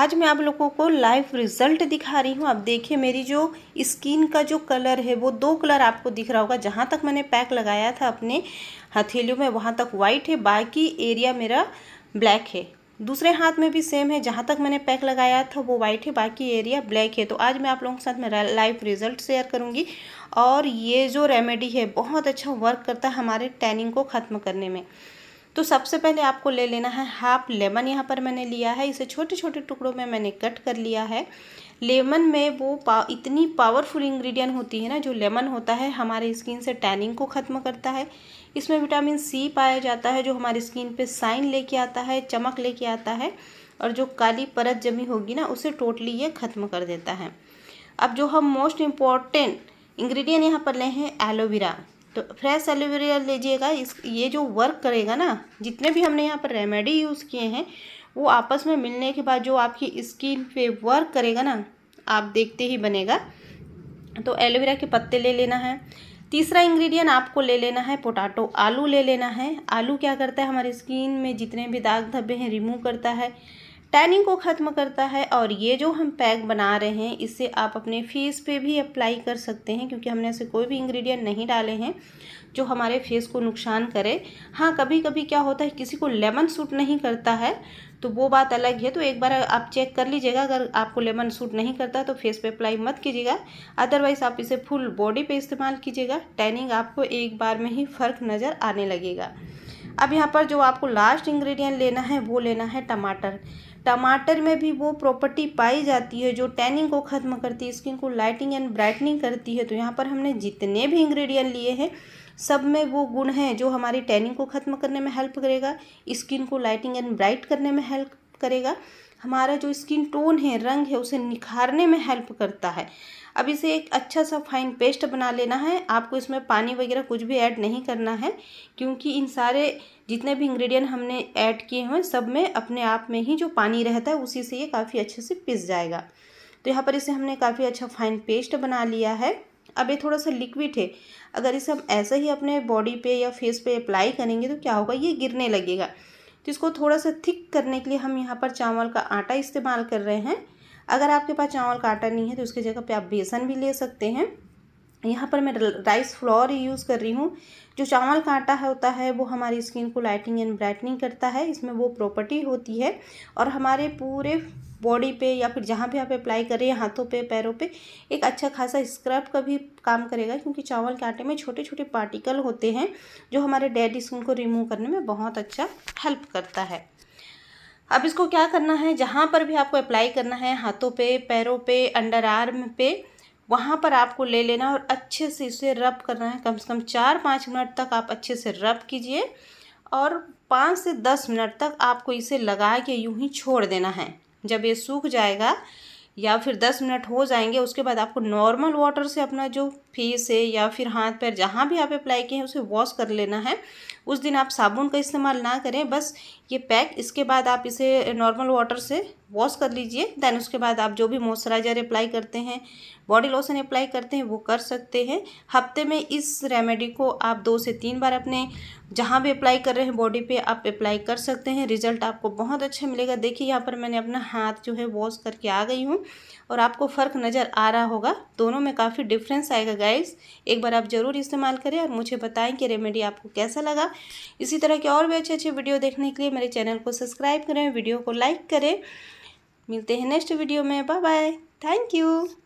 आज मैं आप लोगों को लाइव रिजल्ट दिखा रही हूँ आप देखिए मेरी जो स्किन का जो कलर है वो दो कलर आपको दिख रहा होगा जहाँ तक मैंने पैक लगाया था अपने हथेलियों में वहाँ तक वाइट है बाकी एरिया मेरा ब्लैक है दूसरे हाथ में भी सेम है जहाँ तक मैंने पैक लगाया था वो वाइट है बाकी एरिया ब्लैक है तो आज मैं आप लोगों के साथ मेरा लाइव रिजल्ट शेयर करूँगी और ये जो रेमेडी है बहुत अच्छा वर्क करता है हमारे टैनिंग को ख़त्म करने में तो सबसे पहले आपको ले लेना है हाफ लेमन यहाँ पर मैंने लिया है इसे छोटे छोटे टुकड़ों में मैंने कट कर लिया है लेमन में वो पा इतनी पावरफुल इंग्रेडिएंट होती है ना जो लेमन होता है हमारे स्किन से टैनिंग को ख़त्म करता है इसमें विटामिन सी पाया जाता है जो हमारी स्किन पे साइन लेके आता है चमक लेके आता है और जो काली परत जमी होगी ना उसे टोटली ये ख़त्म कर देता है अब जो हम मोस्ट इम्पॉर्टेंट इंग्रेडिएंट यहाँ पर ले हैं एलोवेरा तो फ्रेश एलोवेरा लीजिएगा इस ये जो वर्क करेगा ना जितने भी हमने यहाँ पर रेमेडी यूज़ किए हैं वो आपस में मिलने के बाद जो आपकी स्किन पे वर्क करेगा ना आप देखते ही बनेगा तो एलोवेरा के पत्ते ले लेना है तीसरा इंग्रेडिएंट आपको ले लेना है पोटाटो आलू ले लेना है आलू क्या करता है हमारी स्किन में जितने भी दाग धब्बे हैं रिमूव करता है टैनिंग को ख़त्म करता है और ये जो हम पैक बना रहे हैं इससे आप अपने फेस पे भी अप्लाई कर सकते हैं क्योंकि हमने ऐसे कोई भी इंग्रेडिएंट नहीं डाले हैं जो हमारे फेस को नुकसान करे हाँ कभी कभी क्या होता है किसी को लेमन सूट नहीं करता है तो वो बात अलग है तो एक बार आप चेक कर लीजिएगा अगर आपको लेमन सूट नहीं करता तो फेस पे अप्लाई मत कीजिएगा अदरवाइज़ आप इसे फुल बॉडी पे इस्तेमाल कीजिएगा टैनिंग आपको एक बार में ही फ़र्क नज़र आने लगेगा अब यहाँ पर जो आपको लास्ट इंग्रेडिएंट लेना है वो लेना है टमाटर टमाटर में भी वो प्रॉपर्टी पाई जाती है जो टैनिंग को ख़त्म करती है स्किन को लाइटिंग एंड ब्राइटनिंग करती है तो यहाँ पर हमने जितने भी इंग्रेडिएंट लिए हैं सब में वो गुण हैं जो हमारी टैनिंग को ख़त्म करने में हेल्प करेगा स्किन को लाइटिंग एंड ब्राइट करने में हेल्प करेगा हमारा जो स्किन टोन है रंग है उसे निखारने में हेल्प करता है अब इसे एक अच्छा सा फाइन पेस्ट बना लेना है आपको इसमें पानी वगैरह कुछ भी ऐड नहीं करना है क्योंकि इन सारे जितने भी इंग्रेडिएंट हमने ऐड किए हैं सब में अपने आप में ही जो पानी रहता है उसी से ये काफ़ी अच्छे से पिस जाएगा तो यहाँ पर इसे हमने काफ़ी अच्छा फाइन पेस्ट बना लिया है अब ये थोड़ा सा लिक्विड है अगर इसे हम ऐसे ही अपने बॉडी पर या फेस पर अप्लाई करेंगे तो क्या होगा ये गिरने लगेगा तो इसको थोड़ा सा थिक करने के लिए हम यहाँ पर चावल का आटा इस्तेमाल कर रहे हैं अगर आपके पास चावल का आटा नहीं है तो उसकी जगह पे आप बेसन भी ले सकते हैं यहाँ पर मैं राइस फ्लोर यूज़ कर रही हूँ जो चावल का आटा होता है वो हमारी स्किन को लाइटिंग एंड ब्राइटनिंग करता है इसमें वो प्रॉपर्टी होती है और हमारे पूरे बॉडी पे या फिर जहाँ भी आप अप्लाई करें हाथों पे पैरों पे एक अच्छा खासा स्क्रब का भी काम करेगा क्योंकि चावल के आटे में छोटे छोटे पार्टिकल होते हैं जो हमारे डेड स्किन को रिमूव करने में बहुत अच्छा हेल्प करता है अब इसको क्या करना है जहाँ पर भी आपको अप्लाई करना है हाथों पे पैरों पे अंडर आर्म पे वहाँ पर आपको ले लेना और अच्छे से इसे रब करना है कम से कम चार पाँच मिनट तक आप अच्छे से रब कीजिए और पाँच से दस मिनट तक आपको इसे लगा के यूं ही छोड़ देना है जब ये सूख जाएगा या फिर दस मिनट हो जाएंगे उसके बाद आपको नॉर्मल वाटर से अपना जो फेस है या फिर हाथ पैर जहाँ भी आप अप्लाई किए हैं उसे वॉश कर लेना है उस दिन आप साबुन का इस्तेमाल ना करें बस ये पैक इसके बाद आप इसे नॉर्मल वाटर से वॉश कर लीजिए देन उसके बाद आप जो भी मॉइस्चराइजर अप्लाई करते हैं बॉडी लोशन अप्लाई करते हैं वो कर सकते हैं हफ्ते में इस रेमेडी को आप दो से तीन बार अपने जहाँ भी अप्लाई कर रहे हैं बॉडी पे आप अप्लाई कर सकते हैं रिजल्ट आपको बहुत अच्छा मिलेगा देखिए यहाँ पर मैंने अपना हाथ जो है वॉश करके आ गई हूँ और आपको फ़र्क नज़र आ रहा होगा दोनों में काफ़ी डिफरेंस आएगा गाइस एक बार आप ज़रूर इस्तेमाल करें और मुझे बताएं कि रेमेडी आपको कैसा लगा इसी तरह के और भी अच्छे अच्छे वीडियो देखने के लिए मेरे चैनल को सब्सक्राइब करें वीडियो को लाइक करें मिलते हैं नेक्स्ट वीडियो में बाय बाय थैंक यू